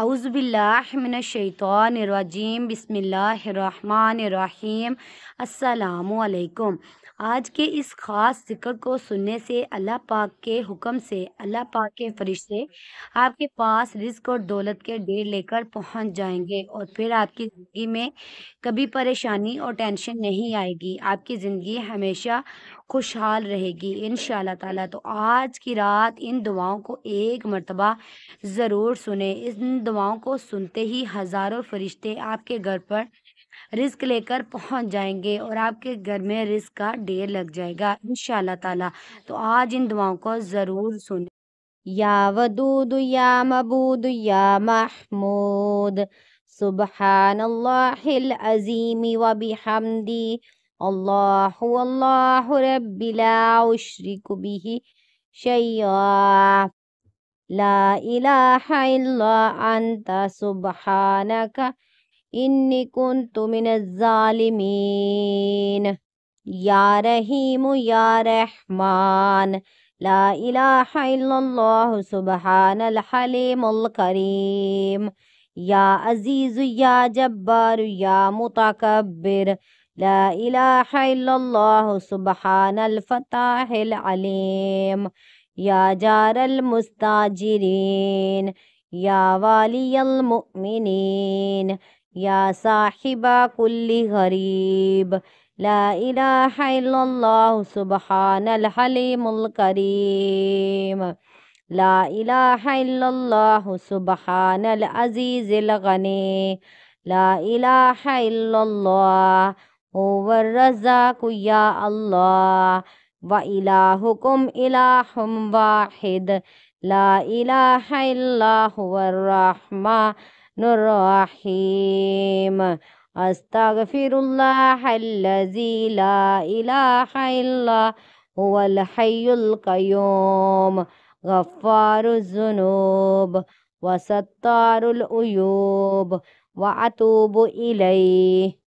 अउज़बिल्लाशैतरजीम बसमीम अल्लाम आज के इस ख़ास ज़िक्र को सुनने से अल्लाह पाक के हुक्म से अल्लाह पाक के फरिश्ते आपके पास रिस्क और दौलत के ढेर लेकर पहुंच जाएंगे और फिर आपकी ज़िंदगी में कभी परेशानी और टेंशन नहीं आएगी आपकी ज़िंदगी हमेशा खुशहाल रहेगी इन ताला तो आज की रात इन दुआओं को एक मरतबा ज़रूर सुने इन दुआओं को सुनते ही हज़ारों फरिश्ते आपके घर पर रिस्क लेकर पहुंच जाएंगे और आपके घर में रिस्क का ढेर लग जाएगा इन ताला तो आज इन दुआओं को ज़रूर सुने या वदूद या मबूद या महमूद सुबह अजीम व बिहमदी الله هو الله ربي لا أشرك به شيئا لا إله إلا أنت سبحانك إني كنت من الظالمين يا رحيم يا رحمن لا إله إلا الله سبحان الحليم الكريم يا عزيز يا جبار يا متكبر لا إله إلا الله سبحان الفتاح العليم يا جار المستاجرين يا والي المؤمنين يا صاحب كل غريب لا إله إلا الله سبحان الحليم الكريم لا إله إلا الله سبحان العزيز الغني لا إله إلا الله هو الرزاق يا الله وإلهكم إله واحد لا إله إلا هو الرحمن الرحيم أستغفر الله الذي لا إله إلا هو الحي القيوم غفار الذنوب وستار العيوب وأتوب إليه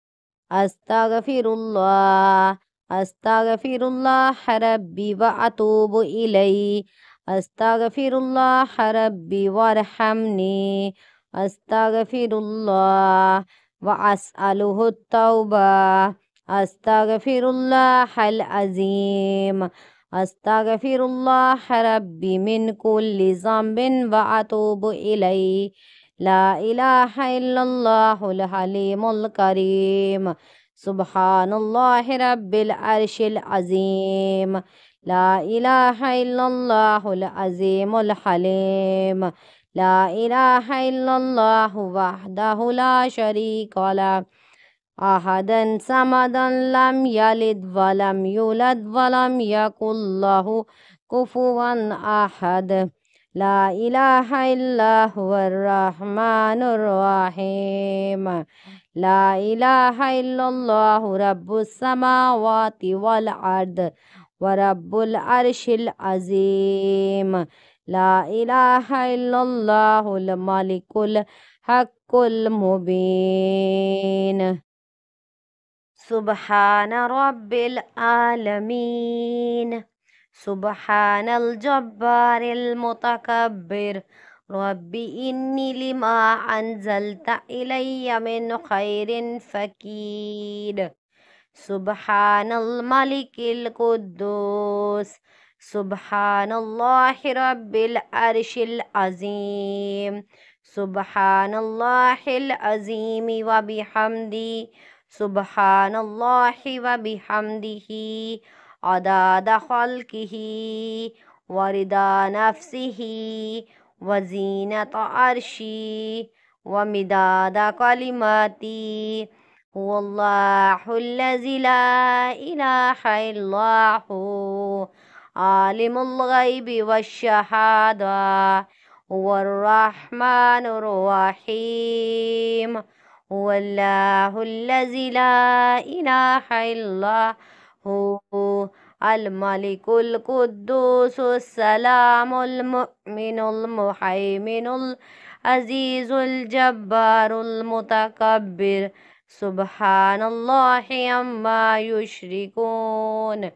أستغفر الله أستغفر الله ربي وأتوب إليه أستغفر الله ربي وارحمني أستغفر الله وأسأله التوبة أستغفر الله العظيم أستغفر الله ربي من كل ذنب وأتوب إليه لا إله إلا الله الحليم الكريم سبحان الله رب العرش العظيم لا إله إلا الله العظيم الحليم لا إله إلا الله وحده لا شريك له أحدا صمدا لم يلد ولم يولد ولم يكن له كفوا أحد لا إله إلا هو الرحمن الرحيم لا إله إلا الله رب السماوات والأرض ورب العرش العظيم لا إله إلا الله الملك الحق المبين سبحان رب العالمين سبحان الجبار المتكبر رب إني لما أنزلت إلي من خير فكيد سبحان الملك القدوس سبحان الله رب العرش العظيم سبحان الله العظيم وبحمده سبحان الله وبحمده عداد خلقه ورضا نفسه وزينة عرشه ومداد كلماتي هو الله الذي لا إله إلا هو عالم الغيب والشهادة هو الرحمن الرحيم هو الله الذي لا إله إلا هو الملك القدوس السلام المؤمن المهيمن العزيز الجبار المتكبر سبحان الله عما يشركون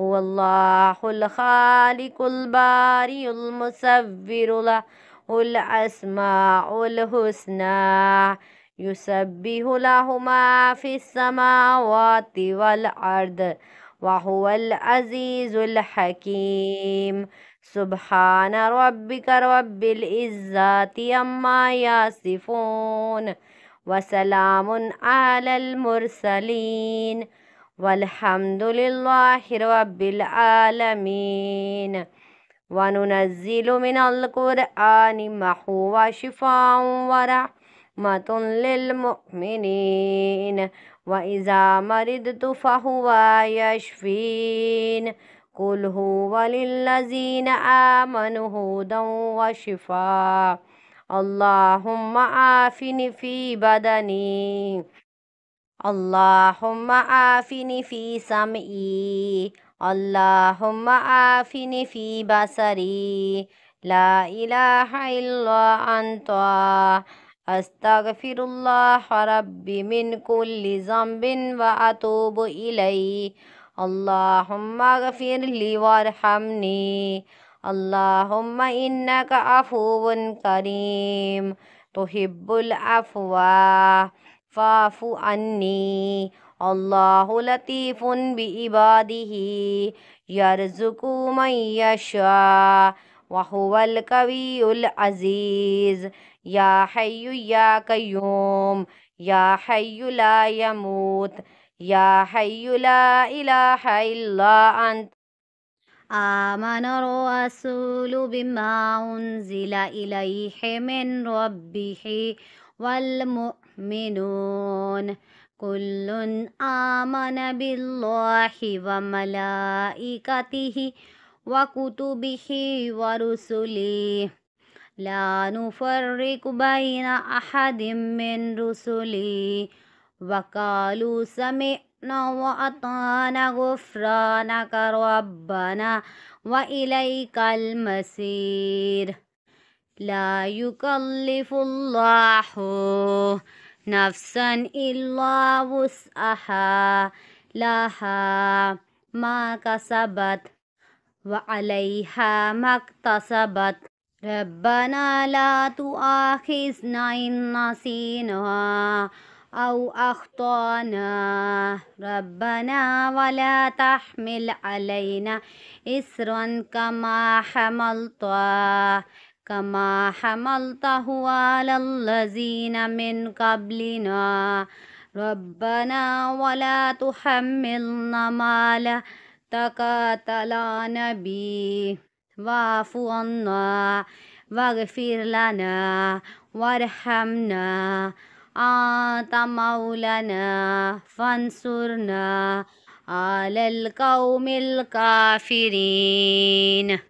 هو الله الخالق الباري المصور له الأسماء الحسنى يسبح له ما في السماوات والأرض وهو العزيز الحكيم سبحان ربك رب العزة يما يصفون وسلام على المرسلين والحمد لله رب العالمين وننزل من القرآن ما هو شفاء ورحمة للمؤمنين وإذا مرضت فهو يشفين قل هو للذين آمنوا هدى وشفاء اللهم عافني في بدني اللهم عافني في سمعي اللهم عافني في بصري لا إله إلا أنت أستغفر الله ربي من كل ذنب وأتوب إليه اللهم اغفر لي وارحمني اللهم إنك عفو كريم تحب العفو فاعف عني الله لطيف بعباده يرزق من يشاء وهو القوي العزيز يا حي يا قيوم يا حي لا يموت يا حي لا إله إلا أنت آمن الرسول بما أنزل إليه من ربه والمؤمنون كل آمن بالله وملائكته وكتبه ورسله لا نفرق بين أحد من رسله وقالوا سمعنا وأطعنا غفرانك ربنا وإليك المسير لا يكلف الله نفسا إلا وسعها لها ما كسبت وعليها ما اكتسبت ربنا لا تؤاخذنا إن نسينا أو أخطأنا ربنا ولا تحمل علينا إسرا كما حملته كما حملته على الذين من قبلنا ربنا ولا تحملنا ما لا تقاتل نبي واعف عنا واغفر لنا وارحمنا أنت مولانا فانصرنا على القوم الكافرين